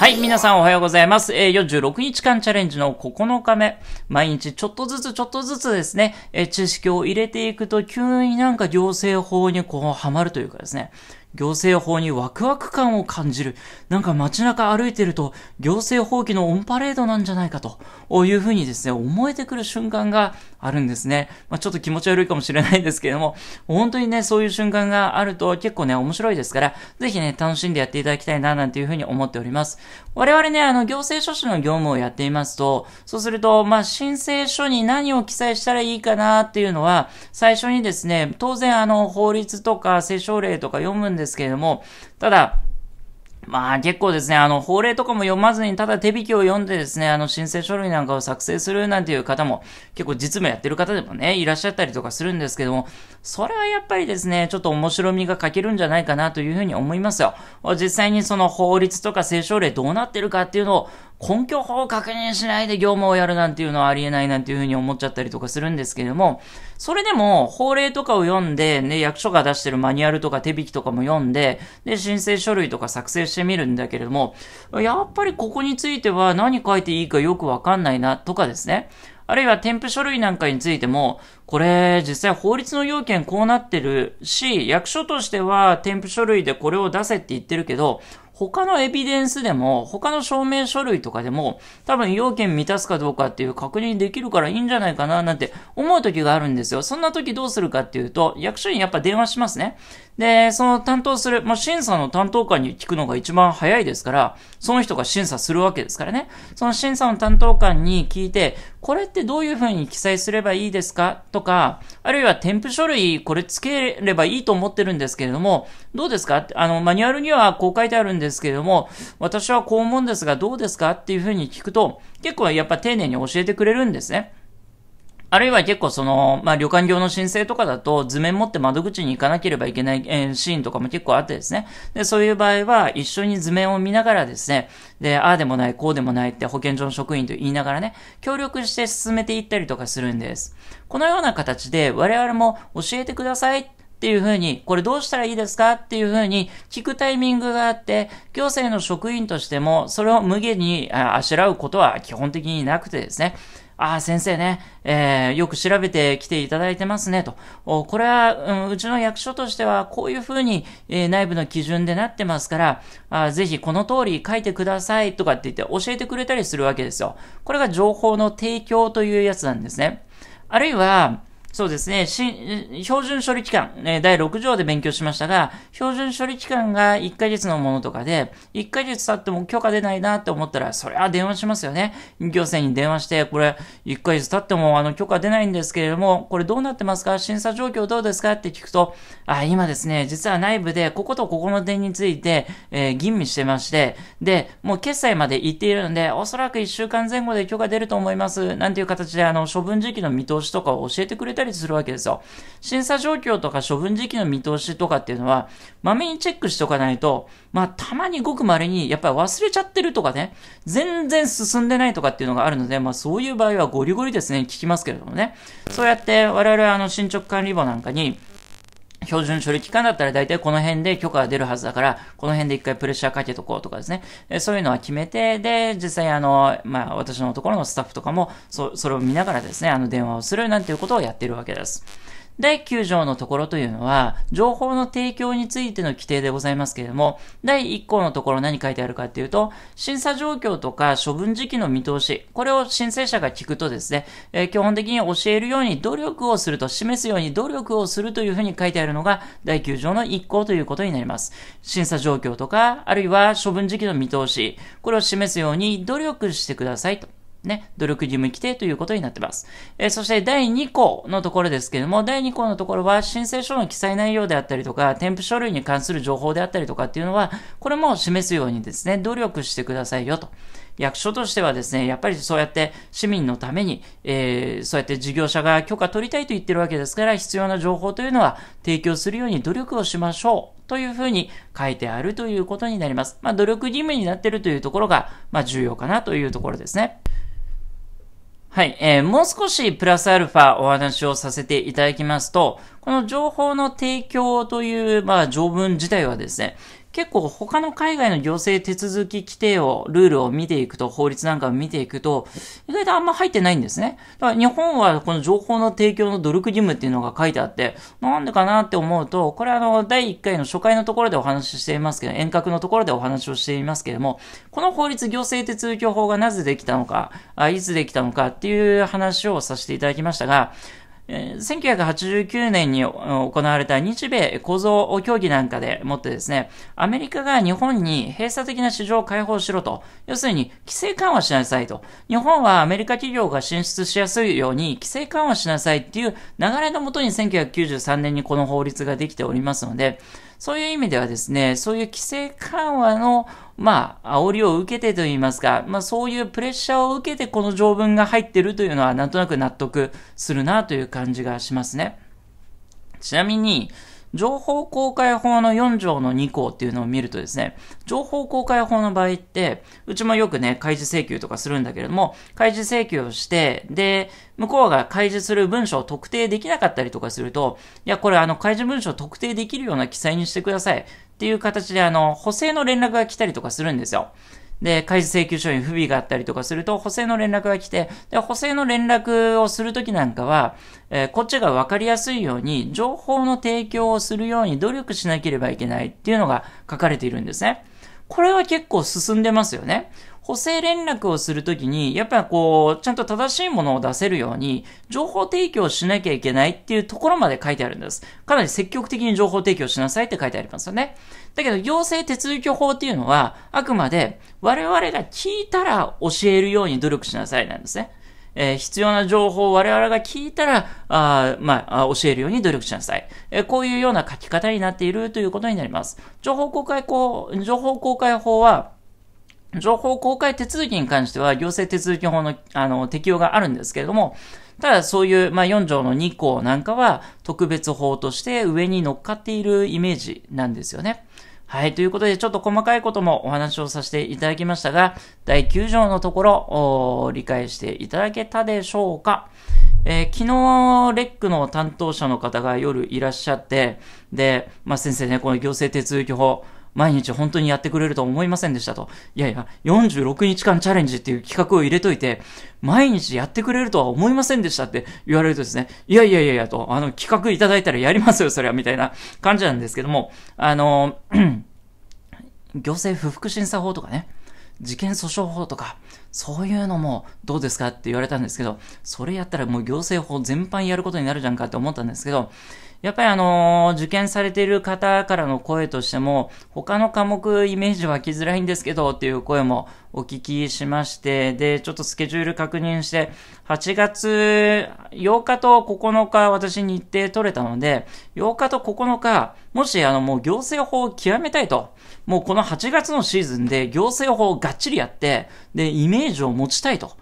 はい、皆さんおはようございます。えー、46日間チャレンジの9日目。毎日ちょっとずつちょっとずつですね、えー、知識を入れていくと急になんか行政法にこうハマるというかですね、行政法にワクワク感を感じる。なんか街中歩いてると、行政法規のオンパレードなんじゃないかと、いうふうにですね、思えてくる瞬間があるんですね。まあ、ちょっと気持ち悪いかもしれないですけれども、本当にね、そういう瞬間があると結構ね、面白いですから、ぜひね、楽しんでやっていただきたいな、なんていうふうに思っております。我々ね、あの、行政書士の業務をやっていますと、そうすると、まあ、申請書に何を記載したらいいかなっていうのは、最初にですね、当然あの、法律とか、政省令とか読むんでですけれども、ただ、まあ結構ですね、あの、法令とかも読まずに、ただ手引きを読んでですね、あの、申請書類なんかを作成するなんていう方も、結構実務やってる方でもね、いらっしゃったりとかするんですけども、それはやっぱりですね、ちょっと面白みが欠けるんじゃないかなというふうに思いますよ。実際にその法律とか聖書令どうなってるかっていうのを、根拠法を確認しないで業務をやるなんていうのはありえないなんていうふうに思っちゃったりとかするんですけれども、それでも法令とかを読んで、ね、役所が出してるマニュアルとか手引きとかも読んで、で、申請書類とか作成してしてみるんだけれども、やっぱりここについては何書いていいかよくわかんないなとかですね。あるいは添付書類なんかについても、これ実際法律の要件こうなってるし、役所としては添付書類でこれを出せって言ってるけど、他のエビデンスでも、他の証明書類とかでも、多分要件満たすかどうかっていう確認できるからいいんじゃないかななんて思う時があるんですよ。そんな時どうするかっていうと、役所にやっぱ電話しますね。で、その担当する、まあ、審査の担当官に聞くのが一番早いですから、その人が審査するわけですからね。その審査の担当官に聞いて、これってどういうふうに記載すればいいですかとか、あるいは添付書類、これつければいいと思ってるんですけれども、どうですかあの、マニュアルにはこう書いてあるんですけれども、私はこう思うんですがどうですかっていうふうに聞くと、結構やっぱ丁寧に教えてくれるんですね。あるいは結構その、まあ、旅館業の申請とかだと、図面持って窓口に行かなければいけない、えー、シーンとかも結構あってですね。で、そういう場合は、一緒に図面を見ながらですね、で、ああでもない、こうでもないって保健所の職員と言いながらね、協力して進めていったりとかするんです。このような形で、我々も教えてくださいっていうふうに、これどうしたらいいですかっていうふうに聞くタイミングがあって、行政の職員としてもそれを無下にあしらうことは基本的になくてですね、ああ、先生ね、えー、よく調べてきていただいてますね、と。おこれは、うん、うちの役所としては、こういうふうに、えー、内部の基準でなってますから、あぜひこの通り書いてください、とかって言って教えてくれたりするわけですよ。これが情報の提供というやつなんですね。あるいは、そうですね。標準処理期間、え第6条で勉強しましたが、標準処理期間が1ヶ月のものとかで、1ヶ月経っても許可出ないなって思ったら、そりゃ電話しますよね。行政に電話して、これ、1ヶ月経ってもあの許可出ないんですけれども、これどうなってますか審査状況どうですかって聞くと、あ、今ですね、実は内部で、こことここの点について、えー、吟味してまして、で、もう決済まで行っているので、おそらく1週間前後で許可出ると思います。なんていう形で、あの、処分時期の見通しとかを教えてくれてたりするわけですよ。審査状況とか処分時期の見通しとかっていうのは、まめにチェックしておかないと、まあ、たまにごく稀に、やっぱり忘れちゃってるとかね、全然進んでないとかっていうのがあるので、まあ、そういう場合はゴリゴリですね、聞きますけれどもね。そうやって、我々はあの、進捗管理簿なんかに、標準処理期間だったら大体この辺で許可が出るはずだから、この辺で一回プレッシャーかけとこうとかですね。そういうのは決めて、で、実際あの、まあ、私のところのスタッフとかも、そ、それを見ながらですね、あの、電話をするなんていうことをやってるわけです。第9条のところというのは、情報の提供についての規定でございますけれども、第1項のところ何書いてあるかっていうと、審査状況とか処分時期の見通し、これを申請者が聞くとですね、えー、基本的に教えるように努力をすると、示すように努力をするというふうに書いてあるのが、第9条の1項ということになります。審査状況とか、あるいは処分時期の見通し、これを示すように努力してくださいと。ね、努力義務規定ということになってます。えー、そして第2項のところですけれども、第2項のところは申請書の記載内容であったりとか、添付書類に関する情報であったりとかっていうのは、これも示すようにですね、努力してくださいよと。役所としてはですね、やっぱりそうやって市民のために、えー、そうやって事業者が許可取りたいと言ってるわけですから、必要な情報というのは提供するように努力をしましょうというふうに書いてあるということになります。まあ、努力義務になっているというところが、まあ、重要かなというところですね。はい、えー、もう少しプラスアルファお話をさせていただきますと、この情報の提供という、まあ、条文自体はですね、結構他の海外の行政手続き規定を、ルールを見ていくと、法律なんかを見ていくと、意外とあんま入ってないんですね。だから日本はこの情報の提供の努力義務っていうのが書いてあって、なんでかなって思うと、これあの、第1回の初回のところでお話ししていますけど、遠隔のところでお話をしていますけれども、この法律行政手続き法がなぜできたのか、いつできたのかっていう話をさせていただきましたが、1989年に行われた日米構造協議なんかでもってですね、アメリカが日本に閉鎖的な市場を開放しろと、要するに規制緩和しなさいと、日本はアメリカ企業が進出しやすいように規制緩和しなさいっていう流れのもとに1993年にこの法律ができておりますので、そういう意味ではですね、そういう規制緩和の、まあ、煽りを受けてといいますか、まあ、そういうプレッシャーを受けてこの条文が入ってるというのは、なんとなく納得するなという感じがしますね。ちなみに、情報公開法の4条の2項っていうのを見るとですね、情報公開法の場合って、うちもよくね、開示請求とかするんだけれども、開示請求をして、で、向こうが開示する文書を特定できなかったりとかすると、いや、これあの、開示文書を特定できるような記載にしてくださいっていう形で、あの、補正の連絡が来たりとかするんですよ。で、開示請求書に不備があったりとかすると、補正の連絡が来て、で、補正の連絡をするときなんかは、えー、こっちがわかりやすいように、情報の提供をするように努力しなければいけないっていうのが書かれているんですね。これは結構進んでますよね。補正連絡をするときに、やっぱこう、ちゃんと正しいものを出せるように、情報提供しなきゃいけないっていうところまで書いてあるんです。かなり積極的に情報提供しなさいって書いてありますよね。だけど、行政手続き法っていうのは、あくまで我々が聞いたら教えるように努力しなさいなんですね。えー、必要な情報を我々が聞いたら、あまあ、教えるように努力しなさい、えー、こういうような書き方になっているということになります。情報公開法、情報公開法は、情報公開手続きに関しては、行政手続き法のあの適用があるんですけれども、ただそういう、まあ、4条の2項なんかは特別法として上に乗っかっているイメージなんですよね。はい。ということで、ちょっと細かいこともお話をさせていただきましたが、第9条のところ、理解していただけたでしょうか、えー、昨日、レックの担当者の方が夜いらっしゃって、で、まあ、先生ね、この行政手続き法、毎日本当にやってくれると思いませんでしたと。いやいや、46日間チャレンジっていう企画を入れといて、毎日やってくれるとは思いませんでしたって言われるとですね、いやいやいやいやと、あの、企画いただいたらやりますよ、それは、みたいな感じなんですけども、あの、行政不服審査法とかね、事件訴訟法とか、そういうのもどうですかって言われたんですけど、それやったらもう行政法全般やることになるじゃんかって思ったんですけど、やっぱりあの受験されている方からの声としても、他の科目イメージ湧きづらいんですけどっていう声もお聞きしまして、で、ちょっとスケジュール確認して、8月8日と9日私日程取れたので、8日と9日、もしあのもう行政法を極めたいと、もうこの8月のシーズンで行政法をがっちりやって、で、イメージを持ちたいと。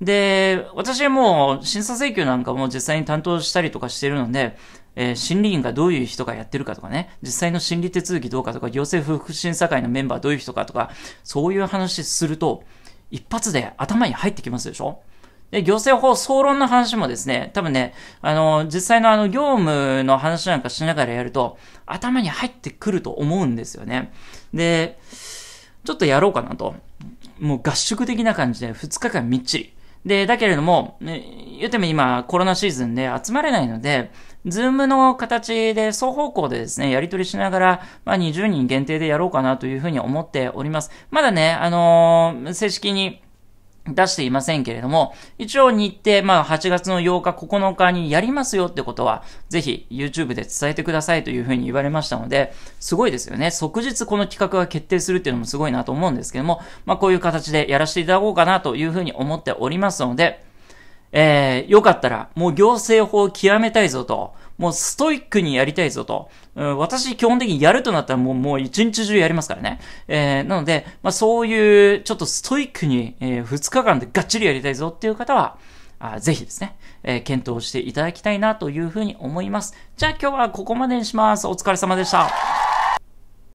で、私はもう審査請求なんかも実際に担当したりとかしてるので、えー、審理員がどういう人がやってるかとかね、実際の審理手続きどうかとか、行政福服審査会のメンバーどういう人かとか、そういう話すると、一発で頭に入ってきますでしょで、行政法総論の話もですね、多分ね、あの、実際のあの、業務の話なんかしながらやると、頭に入ってくると思うんですよね。で、ちょっとやろうかなと。もう合宿的な感じで、2日間みっちり。で、だけれども、ね、言っても今、コロナシーズンで集まれないので、ズームの形で双方向でですね、やり取りしながら、まあ、20人限定でやろうかなというふうに思っております。まだね、あのー、正式に、出していませんけれども、一応日程、まあ8月の8日、9日にやりますよってことは、ぜひ YouTube で伝えてくださいというふうに言われましたので、すごいですよね。即日この企画が決定するっていうのもすごいなと思うんですけども、まあこういう形でやらせていただこうかなというふうに思っておりますので、えー、よかったら、もう行政法を極めたいぞと、もうストイックにやりたいぞと、ん、私基本的にやるとなったらもう、もう一日中やりますからね。えー、なので、まあそういう、ちょっとストイックに、えー、2日間でがっちりやりたいぞっていう方は、あぜひですね、えー、検討していただきたいなというふうに思います。じゃあ今日はここまでにします。お疲れ様でした。